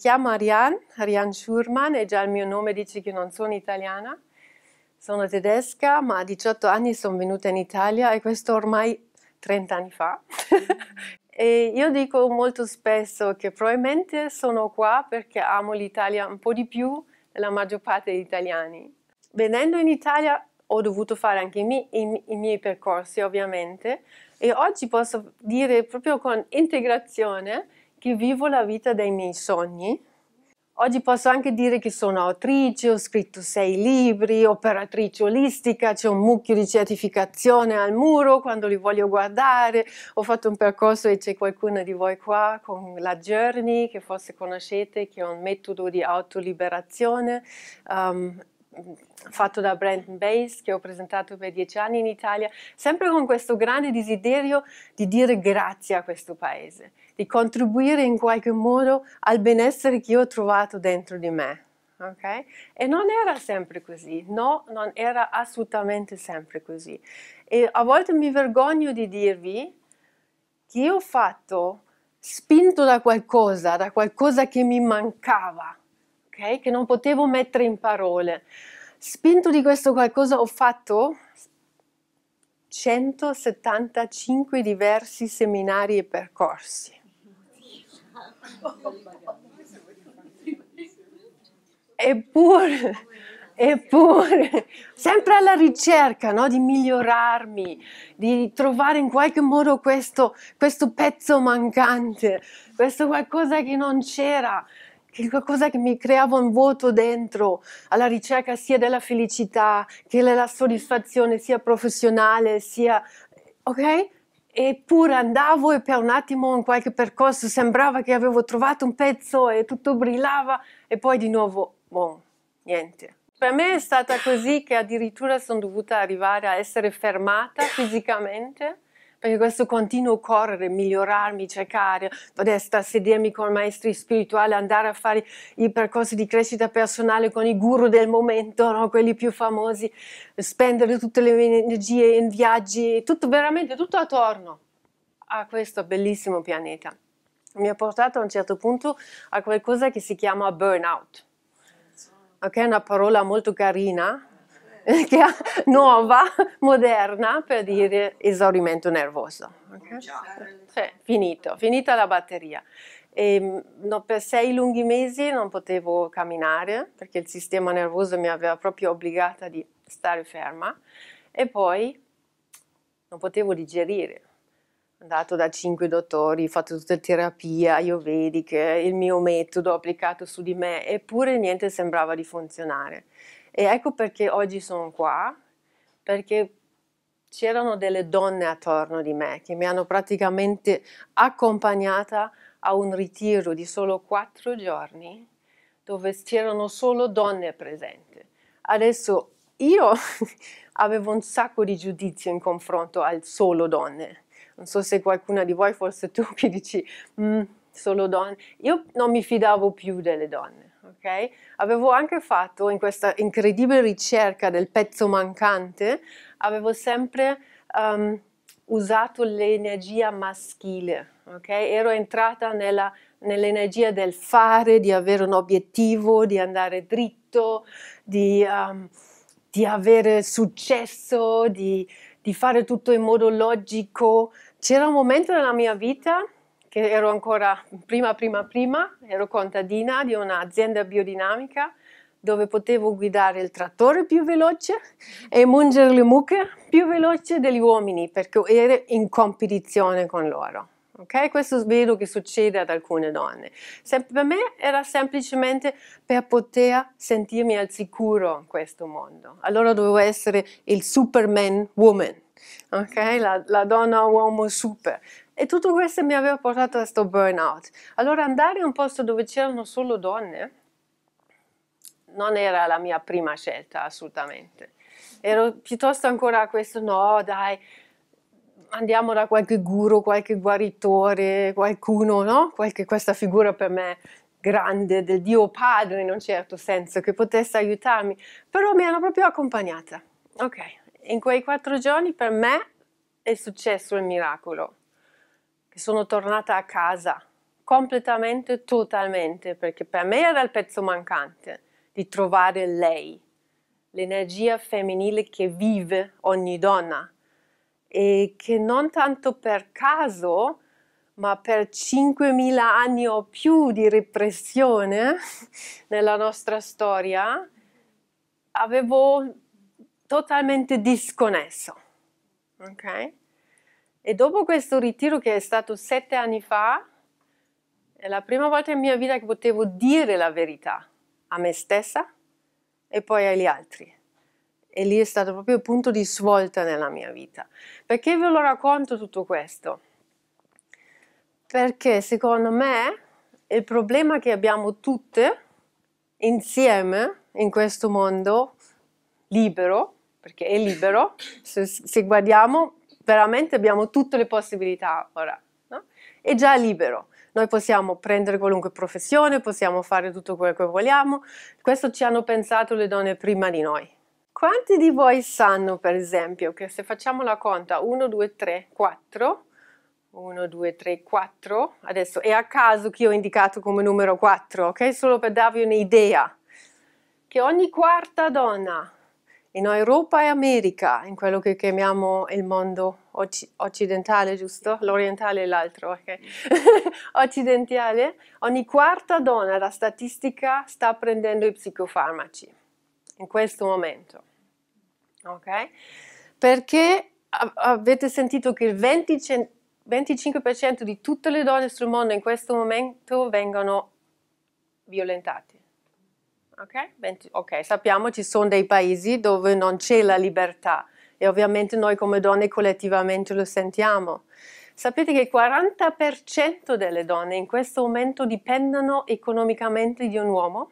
chiamo Ariane, Ariane Schurman, e già il mio nome dice che non sono italiana. Sono tedesca, ma a 18 anni sono venuta in Italia e questo ormai 30 anni fa. e io dico molto spesso che probabilmente sono qua perché amo l'Italia un po' di più della maggior parte degli italiani. Venendo in Italia ho dovuto fare anche i miei, i, i miei percorsi ovviamente e oggi posso dire proprio con integrazione che vivo la vita dei miei sogni. Oggi posso anche dire che sono autrice, ho scritto sei libri, operatrice olistica, c'è un mucchio di certificazione al muro quando li voglio guardare, ho fatto un percorso e c'è qualcuno di voi qua con la Journey che forse conoscete, che è un metodo di autoliberazione. Um, fatto da Brandon Bates che ho presentato per dieci anni in Italia, sempre con questo grande desiderio di dire grazie a questo paese, di contribuire in qualche modo al benessere che io ho trovato dentro di me. Okay? E non era sempre così, no, non era assolutamente sempre così. E a volte mi vergogno di dirvi che io ho fatto spinto da qualcosa, da qualcosa che mi mancava, ok? Che non potevo mettere in parole. Spinto di questo qualcosa ho fatto 175 diversi seminari e percorsi. Eppure, eppure, sempre alla ricerca no? di migliorarmi, di trovare in qualche modo questo, questo pezzo mancante, questo qualcosa che non c'era qualcosa che mi creava un vuoto dentro, alla ricerca sia della felicità che della soddisfazione sia professionale, sia... ok? Eppure andavo e per un attimo in qualche percorso sembrava che avevo trovato un pezzo e tutto brillava e poi di nuovo, boh, niente. Per me è stata così che addirittura sono dovuta arrivare a essere fermata fisicamente perché questo continuo correre, migliorarmi, cercare, adesso sedermi con maestri spirituali, andare a fare i percorsi di crescita personale con i guru del momento, no? quelli più famosi, spendere tutte le mie energie in viaggi, tutto veramente tutto attorno a questo bellissimo pianeta. Mi ha portato a un certo punto a qualcosa che si chiama burnout. Ok, è una parola molto carina, che ha, nuova, moderna, per dire esaurimento nervoso. Okay? Cioè, finito, finita la batteria. E, ehm, no, per sei lunghi mesi non potevo camminare perché il sistema nervoso mi aveva proprio obbligata di stare ferma e poi non potevo digerire. Andato da cinque dottori, fatto tutta la terapia io che il mio metodo applicato su di me, eppure niente sembrava di funzionare. E ecco perché oggi sono qua, perché c'erano delle donne attorno di me che mi hanno praticamente accompagnata a un ritiro di solo quattro giorni dove c'erano solo donne presenti. Adesso io avevo un sacco di giudizio in confronto al solo donne. Non so se qualcuna di voi, forse tu, che dici mm, solo donne. Io non mi fidavo più delle donne Okay? Avevo anche fatto in questa incredibile ricerca del pezzo mancante, avevo sempre um, usato l'energia maschile, okay? ero entrata nella, nell'energia del fare, di avere un obiettivo, di andare dritto, di, um, di avere successo, di, di fare tutto in modo logico. C'era un momento nella mia vita che ero ancora prima, prima, prima, ero contadina di un'azienda biodinamica dove potevo guidare il trattore più veloce e mungere le mucche più veloce degli uomini perché ero in competizione con loro. Okay? Questo vedo che succede ad alcune donne. Sem per me era semplicemente per poter sentirmi al sicuro in questo mondo. Allora dovevo essere il Superman woman, okay? la, la donna uomo super. E tutto questo mi aveva portato a questo burnout. Allora andare in un posto dove c'erano solo donne non era la mia prima scelta assolutamente. Ero piuttosto ancora a questo, no dai, andiamo da qualche guru, qualche guaritore, qualcuno, no? Qualche, questa figura per me grande del Dio Padre in un certo senso che potesse aiutarmi, però mi hanno proprio accompagnata. Ok, in quei quattro giorni per me è successo il miracolo che sono tornata a casa completamente, totalmente, perché per me era il pezzo mancante di trovare lei, l'energia femminile che vive ogni donna e che non tanto per caso, ma per 5.000 anni o più di repressione nella nostra storia, avevo totalmente disconnesso. Okay? E dopo questo ritiro che è stato sette anni fa, è la prima volta in mia vita che potevo dire la verità a me stessa e poi agli altri. E lì è stato proprio il punto di svolta nella mia vita. Perché ve lo racconto tutto questo? Perché secondo me il problema che abbiamo tutte insieme in questo mondo libero, perché è libero, se, se guardiamo veramente abbiamo tutte le possibilità ora, no? è già libero. Noi possiamo prendere qualunque professione, possiamo fare tutto quello che vogliamo, questo ci hanno pensato le donne prima di noi. Quanti di voi sanno, per esempio, che se facciamo la conta 1, 2, 3, 4, 1, 2, 3, 4, adesso è a caso che io ho indicato come numero 4, ok? Solo per darvi un'idea, che ogni quarta donna in Europa e America, in quello che chiamiamo il mondo occ occidentale, giusto? L'orientale è l'altro, ok? occidentale, ogni quarta donna, la statistica, sta prendendo i psicofarmaci in questo momento, ok? Perché avete sentito che il 25% di tutte le donne sul mondo in questo momento vengono violentate Okay? ok, sappiamo ci sono dei paesi dove non c'è la libertà e ovviamente noi come donne collettivamente lo sentiamo. Sapete che il 40% delle donne in questo momento dipendono economicamente di un uomo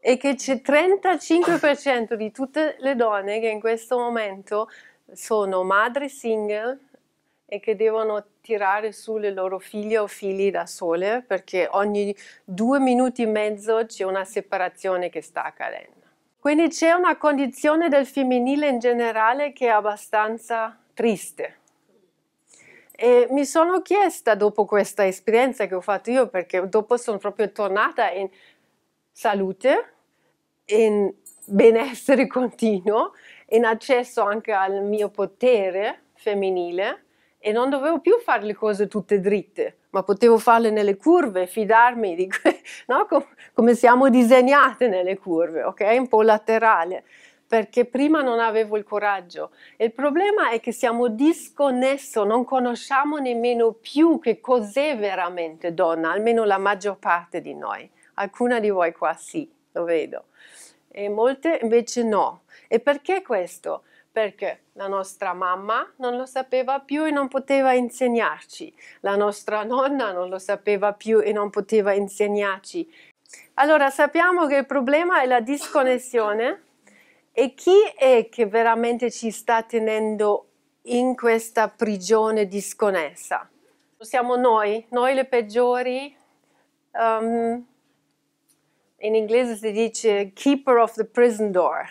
e che c'è 35% di tutte le donne che in questo momento sono madri single, e che devono tirare su le loro figlie o figli da sole perché ogni due minuti e mezzo c'è una separazione che sta accadendo. Quindi c'è una condizione del femminile in generale che è abbastanza triste. E mi sono chiesta dopo questa esperienza che ho fatto io, perché dopo sono proprio tornata in salute, in benessere continuo, in accesso anche al mio potere femminile, e non dovevo più fare le cose tutte dritte, ma potevo farle nelle curve, fidarmi di que- no? Com- come siamo disegnate nelle curve, ok? Un po' laterale, perché prima non avevo il coraggio. Il problema è che siamo disconnesso, non conosciamo nemmeno più che cos'è veramente donna, almeno la maggior parte di noi. Alcuna di voi qua sì, lo vedo. E molte invece no. E perché questo? perché la nostra mamma non lo sapeva più e non poteva insegnarci, la nostra nonna non lo sapeva più e non poteva insegnarci. Allora sappiamo che il problema è la disconnessione e chi è che veramente ci sta tenendo in questa prigione disconnessa? Siamo noi, noi le peggiori. Um, in inglese si dice keeper of the prison door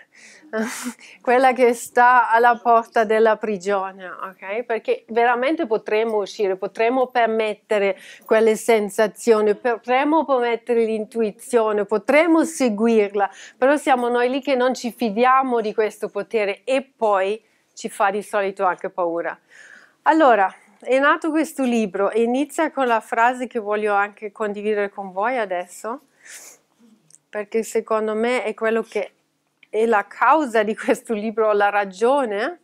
quella che sta alla porta della prigione, ok? Perché veramente potremo uscire, potremo permettere quelle sensazioni, potremo permettere l'intuizione, potremo seguirla, però siamo noi lì che non ci fidiamo di questo potere e poi ci fa di solito anche paura. Allora, è nato questo libro e inizia con la frase che voglio anche condividere con voi adesso, perché secondo me è quello che e la causa di questo libro, la ragione,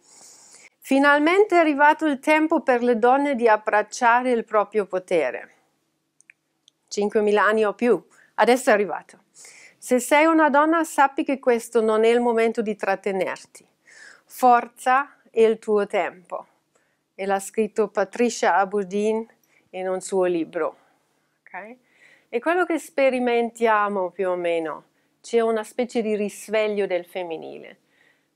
finalmente è arrivato il tempo per le donne di abbracciare il proprio potere. 5.000 anni o più, adesso è arrivato. Se sei una donna sappi che questo non è il momento di trattenerti. Forza è il tuo tempo. E l'ha scritto Patricia Abudin in un suo libro. Okay? È quello che sperimentiamo più o meno c'è una specie di risveglio del femminile,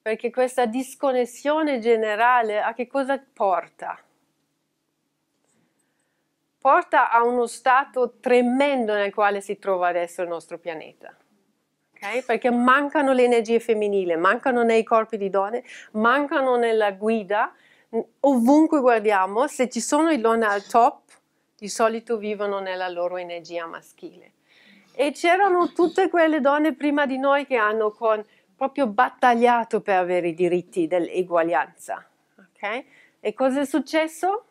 perché questa disconnessione generale a che cosa porta? Porta a uno stato tremendo nel quale si trova adesso il nostro pianeta. Okay? Perché mancano le energie femminili, mancano nei corpi di donne, mancano nella guida, ovunque guardiamo, se ci sono i donne al top, di solito vivono nella loro energia maschile. E c'erano tutte quelle donne prima di noi che hanno con, proprio battagliato per avere i diritti dell'eguaglianza. Okay? E cosa è successo?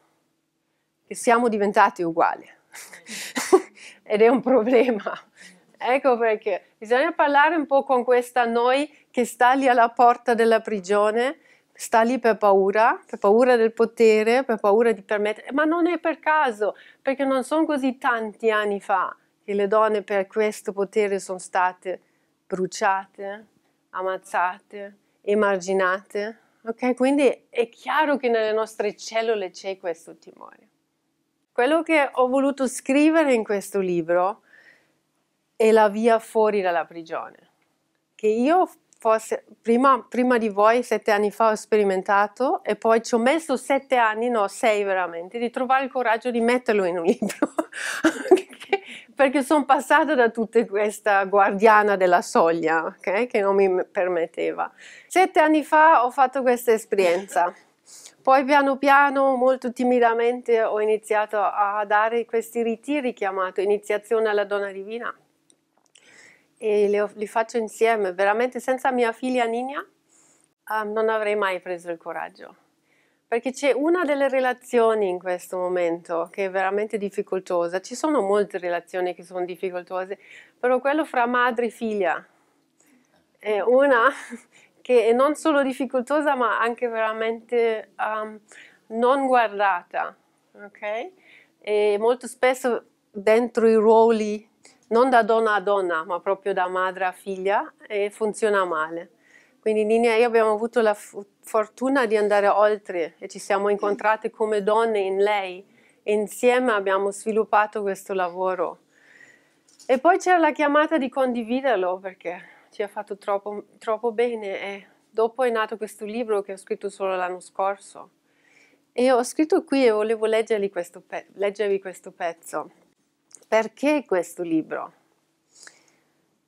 Che siamo diventati uguali. Ed è un problema. Ecco perché bisogna parlare un po' con questa noi che sta lì alla porta della prigione, sta lì per paura, per paura del potere, per paura di permettere, ma non è per caso, perché non sono così tanti anni fa che le donne per questo potere sono state bruciate, ammazzate, emarginate. Ok, quindi è chiaro che nelle nostre cellule c'è questo timore. Quello che ho voluto scrivere in questo libro è la via fuori dalla prigione, che io forse prima, prima di voi sette anni fa ho sperimentato e poi ci ho messo sette anni, no sei veramente, di trovare il coraggio di metterlo in un libro. okay perché sono passata da tutta questa guardiana della soglia okay? che non mi permetteva. Sette anni fa ho fatto questa esperienza. Poi piano piano, molto timidamente, ho iniziato a dare questi ritiri chiamati Iniziazione alla Donna Divina. E li, li faccio insieme, veramente senza mia figlia Nina um, ah, non avrei mai preso il coraggio perché c'è una delle relazioni in questo momento che è veramente difficoltosa. Ci sono molte relazioni che sono difficoltose, però quello fra madre e figlia è una che è non solo difficoltosa ma anche veramente um, non guardata, ok? E molto spesso dentro i ruoli, non da donna a donna, ma proprio da madre a figlia, funziona male. Quindi Nina e io abbiamo avuto la fortuna di andare oltre e ci siamo incontrate come donne in lei e insieme abbiamo sviluppato questo lavoro. E poi c'era la chiamata di condividerlo perché ci ha fatto troppo, troppo bene e dopo è nato questo libro che ho scritto solo l'anno scorso. E ho scritto qui e volevo leggervi questo, pe leggervi questo pezzo. Perché questo libro?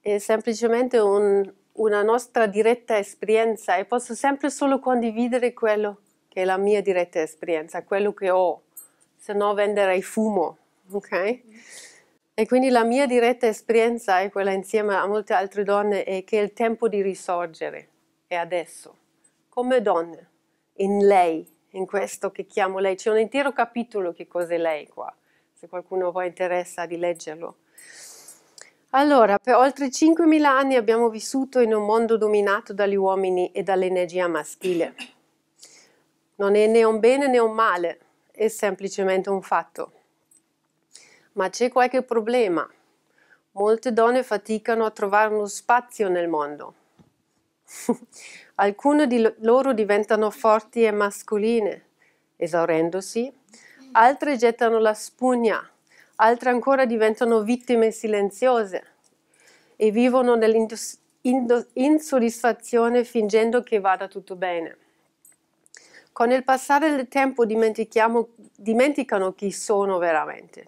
È semplicemente un, una nostra diretta esperienza e posso sempre solo condividere quello che è la mia diretta esperienza, quello che ho, se no venderei fumo, ok? E quindi la mia diretta esperienza è quella insieme a molte altre donne è che il tempo di risorgere è adesso, come donne, in lei, in questo che chiamo lei, c'è un intero capitolo che cos'è lei qua, se qualcuno poi interessa di leggerlo allora, per oltre 5.000 anni abbiamo vissuto in un mondo dominato dagli uomini e dall'energia maschile. Non è né un bene né un male, è semplicemente un fatto. Ma c'è qualche problema. Molte donne faticano a trovare uno spazio nel mondo. Alcune di loro diventano forti e mascoline, esaurendosi, altre gettano la spugna altre ancora diventano vittime silenziose e vivono nell'insoddisfazione fingendo che vada tutto bene. Con il passare del tempo dimenticano chi sono veramente.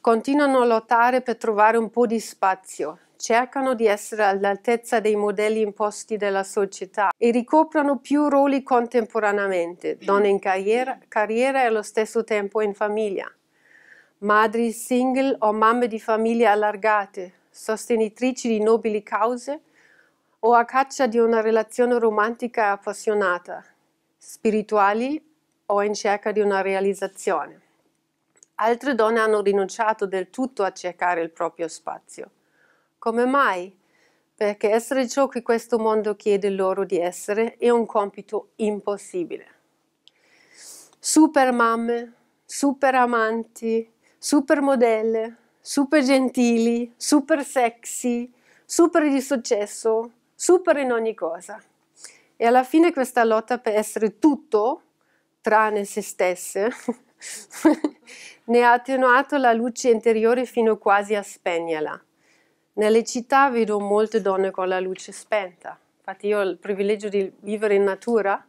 Continuano a lottare per trovare un po' di spazio, cercano di essere all'altezza dei modelli imposti dalla società e ricoprono più ruoli contemporaneamente, donne in carriera, carriera e allo stesso tempo in famiglia madri single o mamme di famiglie allargate, sostenitrici di nobili cause o a caccia di una relazione romantica appassionata, spirituali o in cerca di una realizzazione. Altre donne hanno rinunciato del tutto a cercare il proprio spazio. Come mai? Perché essere ciò che questo mondo chiede loro di essere è un compito impossibile. Super mamme, super amanti, supermodelle, super gentili, super sexy, super di successo, super in ogni cosa. E alla fine questa lotta per essere tutto tranne se stesse ne ha attenuato la luce interiore fino quasi a spegnerla. Nelle città vedo molte donne con la luce spenta. Infatti io ho il privilegio di vivere in natura,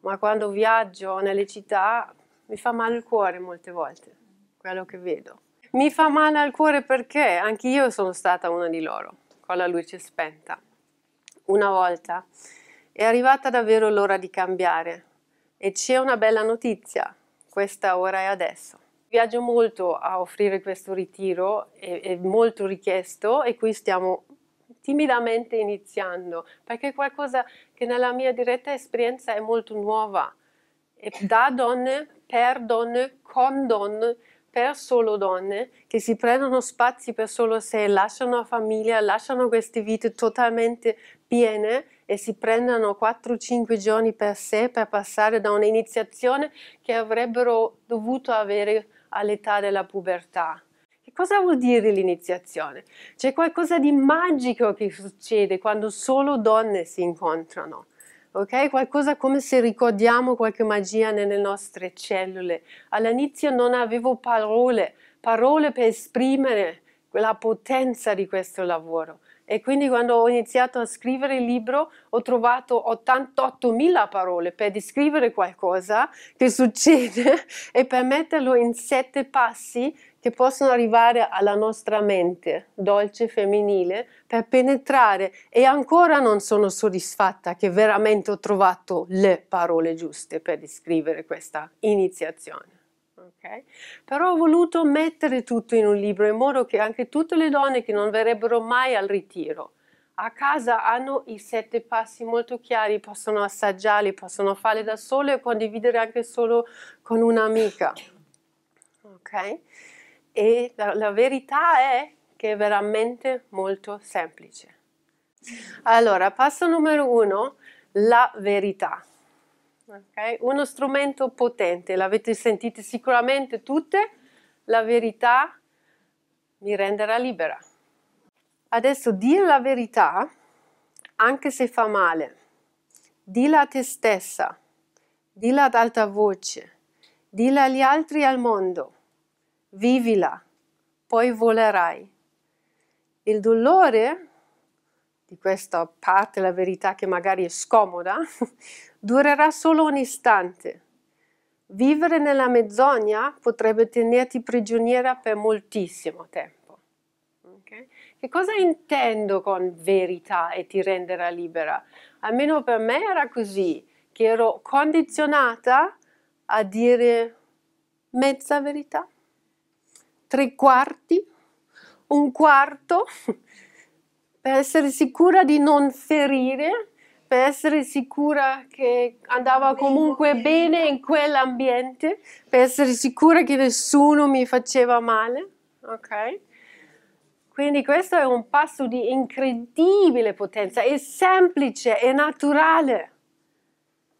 ma quando viaggio nelle città mi fa male il cuore molte volte quello che vedo. Mi fa male al cuore perché anche io sono stata una di loro, con la luce spenta. Una volta è arrivata davvero l'ora di cambiare e c'è una bella notizia, questa ora è adesso. Viaggio molto a offrire questo ritiro, è, è molto richiesto e qui stiamo timidamente iniziando perché è qualcosa che nella mia diretta esperienza è molto nuova e da donne, per donne, con donne per solo donne che si prendono spazi per solo sé, lasciano la famiglia, lasciano queste vite totalmente piene e si prendono 4-5 giorni per sé per passare da un'iniziazione che avrebbero dovuto avere all'età della pubertà. Che cosa vuol dire l'iniziazione? C'è qualcosa di magico che succede quando solo donne si incontrano ok? Qualcosa come se ricordiamo qualche magia nelle nostre cellule. All'inizio non avevo parole, parole per esprimere la potenza di questo lavoro. E quindi quando ho iniziato a scrivere il libro ho trovato 88.000 parole per descrivere qualcosa che succede e per metterlo in sette passi che possono arrivare alla nostra mente dolce femminile per penetrare e ancora non sono soddisfatta che veramente ho trovato le parole giuste per descrivere questa iniziazione. Okay? Però ho voluto mettere tutto in un libro in modo che anche tutte le donne che non verrebbero mai al ritiro a casa hanno i sette passi molto chiari, possono assaggiarli, possono farli da sole e condividere anche solo con un'amica. Okay? E la, la verità è che è veramente molto semplice. Allora, passo numero uno, la verità. Okay? Uno strumento potente, l'avete sentito sicuramente tutte, la verità mi renderà libera. Adesso dire la verità, anche se fa male, dilla a te stessa, dilla ad alta voce, dilla agli altri al mondo vivila, poi volerai. Il dolore di questa parte, la verità che magari è scomoda, durerà solo un istante. Vivere nella mezzogna potrebbe tenerti prigioniera per moltissimo tempo. Okay? Che cosa intendo con verità e ti renderà libera? Almeno per me era così, che ero condizionata a dire mezza verità, tre quarti, un quarto, per essere sicura di non ferire, per essere sicura che andava comunque bene in quell'ambiente, per essere sicura che nessuno mi faceva male, ok? Quindi questo è un passo di incredibile potenza, è semplice, è naturale,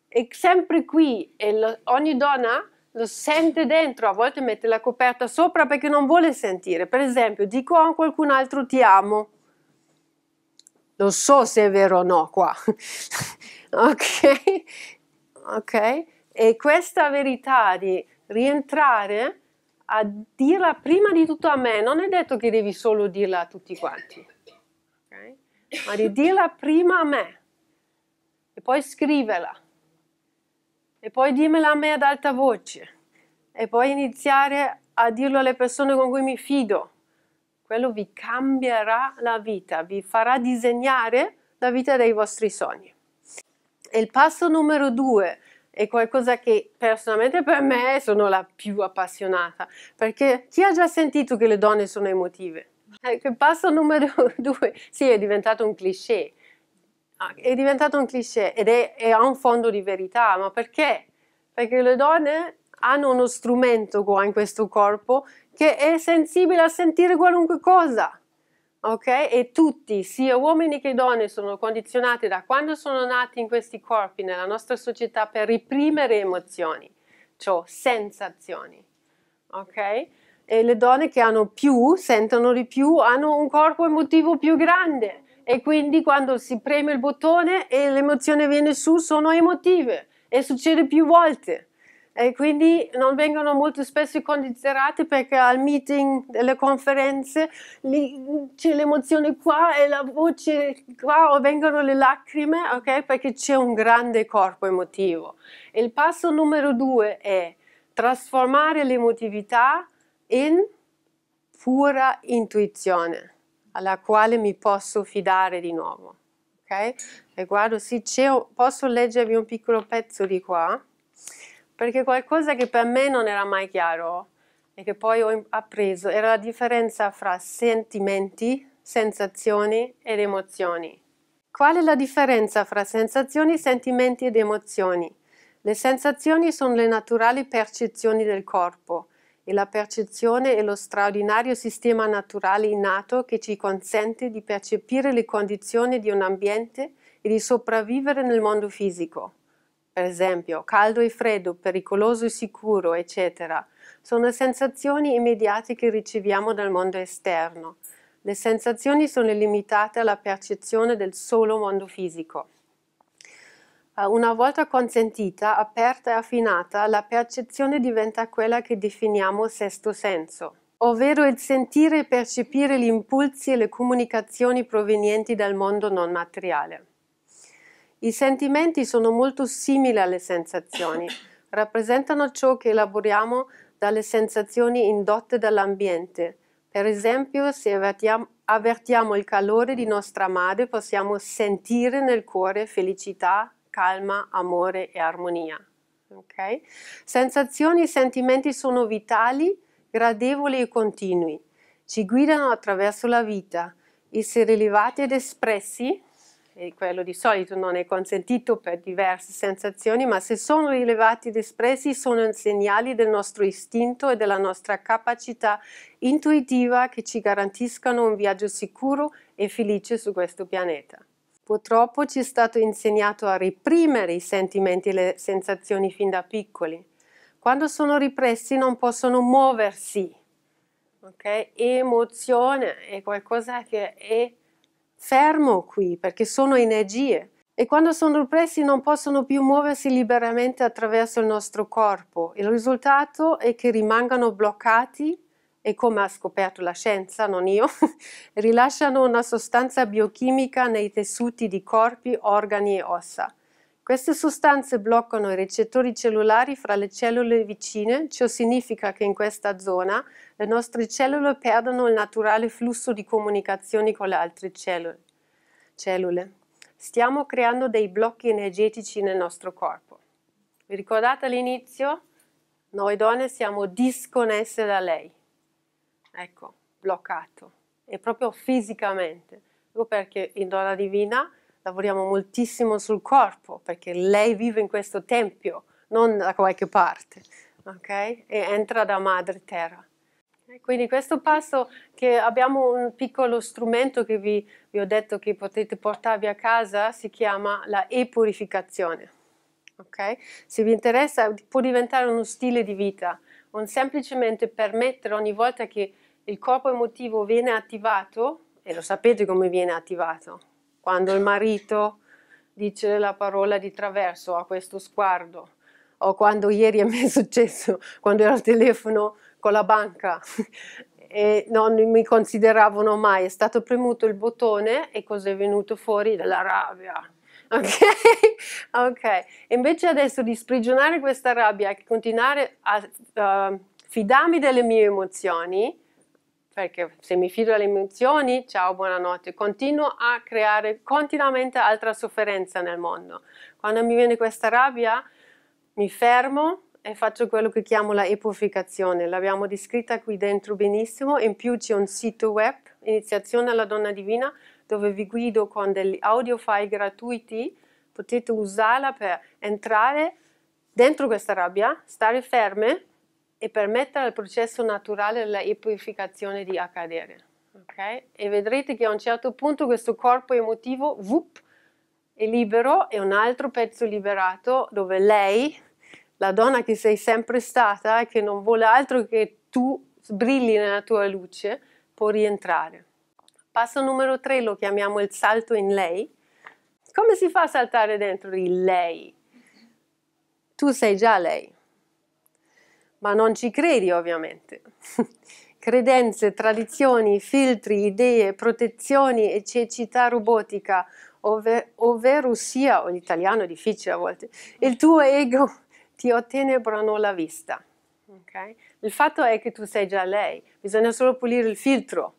è sempre qui e lo, ogni donna lo sente dentro, a volte mette la coperta sopra perché non vuole sentire. Per esempio, dico a qualcun altro ti amo. Lo so se è vero o no qua. ok? Ok? E questa verità di rientrare a dirla prima di tutto a me, non è detto che devi solo dirla a tutti quanti, okay? ma di dirla prima a me e poi scriverla e poi dimmela a me ad alta voce e poi iniziare a dirlo alle persone con cui mi fido. Quello vi cambierà la vita, vi farà disegnare la vita dei vostri sogni. E il passo numero due è qualcosa che personalmente per me sono la più appassionata, perché chi ha già sentito che le donne sono emotive? Ecco, il passo numero due, sì, è diventato un cliché, Ah, è diventato un cliché ed è, a un fondo di verità, ma perché? Perché le donne hanno uno strumento qua in questo corpo che è sensibile a sentire qualunque cosa. Ok? E tutti, sia uomini che donne, sono condizionati da quando sono nati in questi corpi, nella nostra società, per reprimere emozioni, cioè sensazioni. Ok? E le donne che hanno più, sentono di più, hanno un corpo emotivo più grande e quindi quando si preme il bottone e l'emozione viene su sono emotive e succede più volte e quindi non vengono molto spesso considerate perché al meeting, alle conferenze c'è l'emozione qua e la voce qua o vengono le lacrime ok perché c'è un grande corpo emotivo il passo numero due è trasformare l'emotività in pura intuizione alla quale mi posso fidare di nuovo. Ok? E guardo, sì, posso leggervi un piccolo pezzo di qua, perché qualcosa che per me non era mai chiaro e che poi ho appreso era la differenza fra sentimenti, sensazioni ed emozioni. Qual è la differenza fra sensazioni, sentimenti ed emozioni? Le sensazioni sono le naturali percezioni del corpo, e la percezione è lo straordinario sistema naturale innato che ci consente di percepire le condizioni di un ambiente e di sopravvivere nel mondo fisico. Per esempio, caldo e freddo, pericoloso e sicuro, eccetera, sono sensazioni immediate che riceviamo dal mondo esterno. Le sensazioni sono limitate alla percezione del solo mondo fisico. Eh, una volta consentita, aperta e affinata, la percezione diventa quella che definiamo sesto senso, ovvero il sentire e percepire gli impulsi e le comunicazioni provenienti dal mondo non materiale. I sentimenti sono molto simili alle sensazioni, rappresentano ciò che elaboriamo dalle sensazioni indotte dall'ambiente. Per esempio, se avvertiamo, il calore di nostra madre, possiamo sentire nel cuore felicità, calma, amore e armonia. Okay? Sensazioni e sentimenti sono vitali, gradevoli e continui. Ci guidano attraverso la vita. e se rilevati ed espressi, e quello di solito non è consentito per diverse sensazioni, ma se sono rilevati ed espressi sono segnali del nostro istinto e della nostra capacità intuitiva che ci garantiscono un viaggio sicuro e felice su questo pianeta. Purtroppo ci è stato insegnato a reprimere i sentimenti e le sensazioni fin da piccoli. Quando sono ripressi non possono muoversi. Okay? Emozione è qualcosa che è fermo qui perché sono energie e quando sono ripressi non possono più muoversi liberamente attraverso il nostro corpo. Il risultato è che rimangano bloccati e come ha scoperto la scienza, non io, rilasciano una sostanza biochimica nei tessuti di corpi, organi e ossa. Queste sostanze bloccano i recettori cellulari fra le cellule vicine, ciò significa che in questa zona le nostre cellule perdono il naturale flusso di comunicazioni con le altre cellule. Stiamo creando dei blocchi energetici nel nostro corpo. Vi ricordate all'inizio? Noi donne siamo disconnesse da lei ecco, bloccato, e proprio fisicamente, proprio perché in Donna Divina lavoriamo moltissimo sul corpo, perché lei vive in questo tempio, non da qualche parte, ok? E entra da madre terra. quindi questo passo che abbiamo un piccolo strumento che vi, vi ho detto che potete portarvi a casa si chiama la e-purificazione. Okay? Se vi interessa può diventare uno stile di vita, non semplicemente permettere ogni volta che il corpo emotivo viene attivato, e lo sapete come viene attivato, quando il marito dice la parola di traverso a questo sguardo, o quando ieri a me è successo, quando ero al telefono con la banca e non mi consideravano mai, è stato premuto il bottone e cosa è venuto fuori? Della rabbia. Ok? ok. Invece adesso di sprigionare questa rabbia e continuare a uh, fidarmi delle mie emozioni, perché se mi fido alle emozioni, ciao, buonanotte, continuo a creare continuamente altra sofferenza nel mondo. Quando mi viene questa rabbia, mi fermo e faccio quello che chiamo la epoficazione. L'abbiamo descritta qui dentro benissimo, in più c'è un sito web, Iniziazione alla Donna Divina, dove vi guido con degli audio file gratuiti, potete usarla per entrare dentro questa rabbia, stare ferme e permettere al processo naturale la epificazione di accadere. Okay? E vedrete che a un certo punto questo corpo emotivo whoop, è libero e un altro pezzo liberato dove lei, la donna che sei sempre stata e che non vuole altro che tu brilli nella tua luce, può rientrare. Passo numero 3 lo chiamiamo il salto in lei. Come si fa a saltare dentro di lei? Tu sei già lei ma non ci credi ovviamente. Credenze, tradizioni, filtri, idee, protezioni e cecità robotica, ove, ovvero sia, o l'italiano è difficile a volte, il tuo ego ti ottenebrano la vista. Okay? Il fatto è che tu sei già lei, bisogna solo pulire il filtro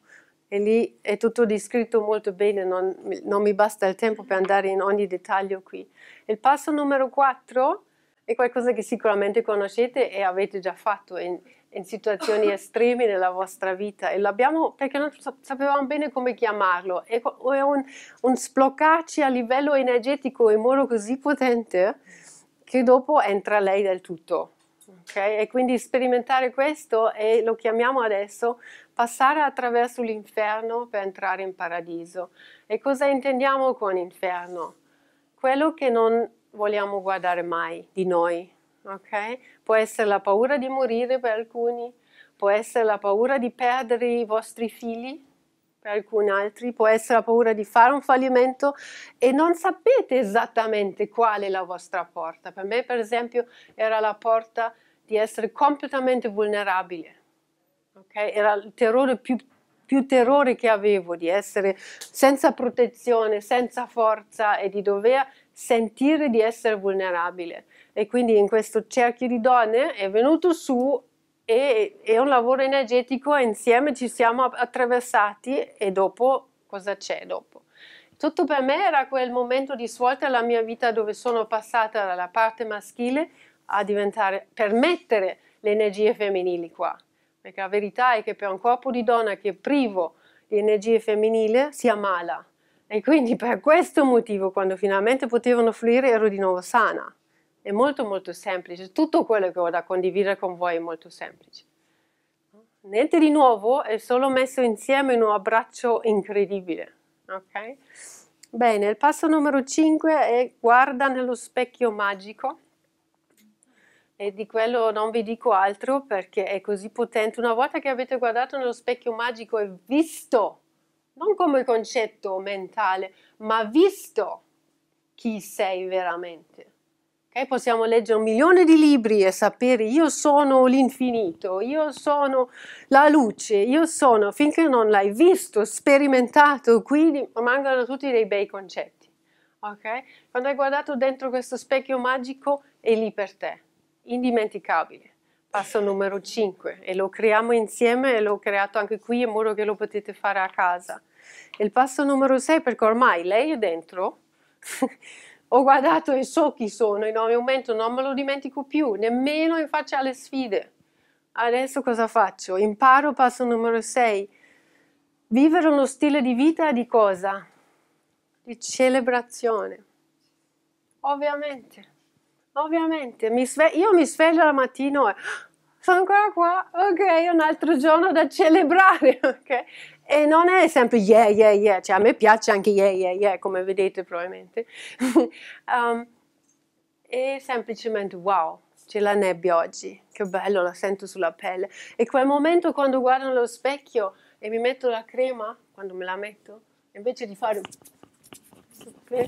e lì è tutto descritto molto bene, non, non mi basta il tempo per andare in ogni dettaglio qui. Il passo numero 4 è qualcosa che sicuramente conoscete e avete già fatto in, in situazioni estreme nella vostra vita e l'abbiamo perché non sapevamo bene come chiamarlo è un, un sbloccarci a livello energetico in modo così potente che dopo entra lei del tutto okay? e quindi sperimentare questo e lo chiamiamo adesso passare attraverso l'inferno per entrare in paradiso e cosa intendiamo con inferno? quello che non vogliamo guardare mai di noi, ok? Può essere la paura di morire per alcuni, può essere la paura di perdere i vostri figli per alcuni altri, può essere la paura di fare un fallimento e non sapete esattamente qual è la vostra porta. Per me, per esempio, era la porta di essere completamente vulnerabile. Okay? Era il terrore più, più terrore che avevo di essere senza protezione, senza forza e di dover sentire di essere vulnerabile e quindi in questo cerchio di donne è venuto su e è un lavoro energetico insieme ci siamo attraversati e dopo cosa c'è dopo tutto per me era quel momento di svolta della mia vita dove sono passata dalla parte maschile a diventare per mettere le energie femminili qua perché la verità è che per un corpo di donna che è privo di energie femminili si ammala e quindi per questo motivo quando finalmente potevano fluire ero di nuovo sana. È molto molto semplice, tutto quello che ho da condividere con voi è molto semplice. Niente di nuovo, è solo messo insieme in un abbraccio incredibile. Ok? Bene, il passo numero 5 è guarda nello specchio magico e di quello non vi dico altro perché è così potente. Una volta che avete guardato nello specchio magico e visto non come concetto mentale, ma visto chi sei veramente. Okay? Possiamo leggere un milione di libri e sapere io sono l'infinito, io sono la luce, io sono, finché non l'hai visto, sperimentato, quindi mancano tutti dei bei concetti. Okay? Quando hai guardato dentro questo specchio magico è lì per te, indimenticabile passo numero 5 e lo creiamo insieme e l'ho creato anche qui in modo che lo potete fare a casa. Il passo numero 6 perché ormai lei è dentro, ho guardato e so chi sono in ogni momento, non me lo dimentico più, nemmeno in faccia alle sfide. Adesso cosa faccio? Imparo passo numero 6. Vivere uno stile di vita di cosa? Di celebrazione. Ovviamente Ovviamente, mi io mi sveglio la mattina e sono ancora qua, ok, un altro giorno da celebrare, ok? E non è sempre yeah, yeah, yeah, cioè a me piace anche yeah, yeah, yeah, come vedete probabilmente. um, e semplicemente wow, c'è la nebbia oggi, che bello, la sento sulla pelle. E quel momento quando guardo allo specchio e mi metto la crema, quando me la metto, invece di fare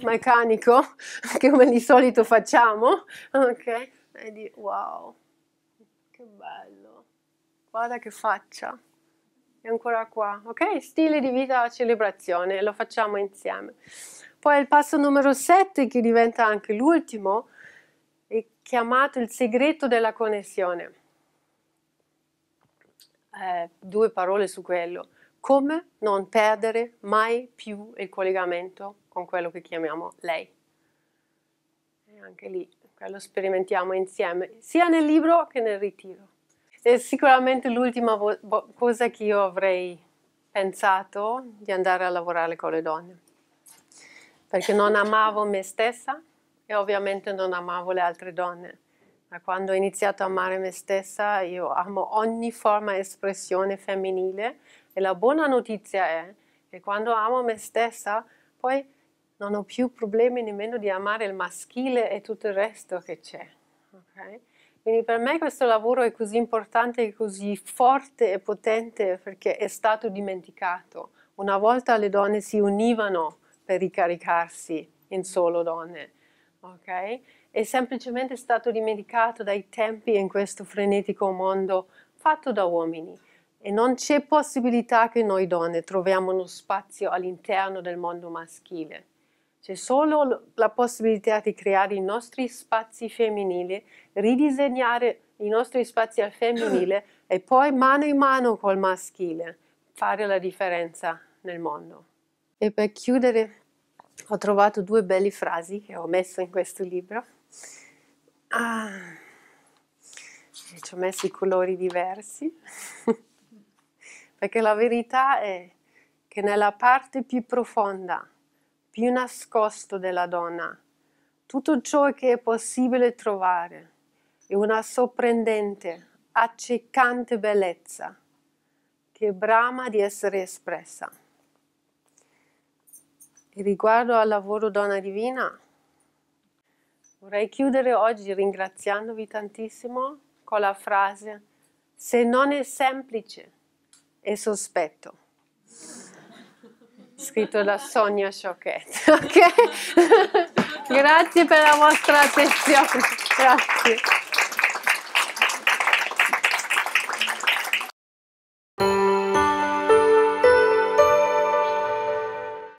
meccanico, come di solito facciamo, ok? E di wow, che bello, guarda che faccia, è ancora qua, ok? Stile di vita celebrazione, lo facciamo insieme. Poi il passo numero 7 che diventa anche l'ultimo, è chiamato il segreto della connessione. Eh, due parole su quello. Come non perdere mai più il collegamento con quello che chiamiamo lei. E anche lì lo sperimentiamo insieme, sia nel libro che nel ritiro. E sicuramente l'ultima cosa che io avrei pensato di andare a lavorare con le donne, perché non amavo me stessa e ovviamente non amavo le altre donne. Ma quando ho iniziato a amare me stessa io amo ogni forma e espressione femminile e la buona notizia è che quando amo me stessa poi non ho più problemi nemmeno di amare il maschile e tutto il resto che c'è. Okay? Quindi per me questo lavoro è così importante, così forte e potente perché è stato dimenticato. Una volta le donne si univano per ricaricarsi in solo donne, ok? È semplicemente stato dimenticato dai tempi in questo frenetico mondo fatto da uomini e non c'è possibilità che noi donne troviamo uno spazio all'interno del mondo maschile. C'è solo la possibilità di creare i nostri spazi femminili, ridisegnare i nostri spazi al femminile e poi mano in mano col maschile fare la differenza nel mondo. E per chiudere ho trovato due belle frasi che ho messo in questo libro. Ah, ci ho messo i colori diversi, perché la verità è che nella parte più profonda più nascosto della donna, tutto ciò che è possibile trovare è una sorprendente, accecante bellezza che brama di essere espressa. E riguardo al lavoro Donna Divina, vorrei chiudere oggi ringraziandovi tantissimo con la frase se non è semplice, è sospetto scritto da Sonia Sciocchetta. Ok? Grazie per la vostra attenzione. Grazie.